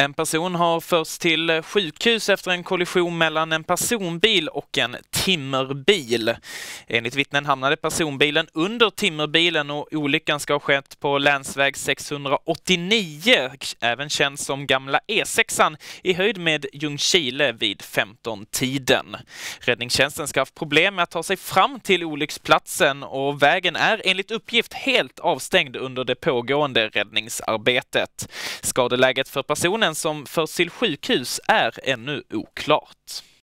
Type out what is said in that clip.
En person har förts till sjukhus efter en kollision mellan en personbil och en timmerbil. Enligt vittnen hamnade personbilen under timmerbilen och olyckan ska ha skett på länsväg 689, även känd som gamla E6 i höjd med Ljungskile vid 15-tiden. Räddningstjänsten ska ha haft problem med att ta sig fram till olycksplatsen och vägen är enligt uppgift helt avstängd under det pågående räddningsarbetet. Skadeläget för personen konsekvens som förs till sjukhus är ännu oklart.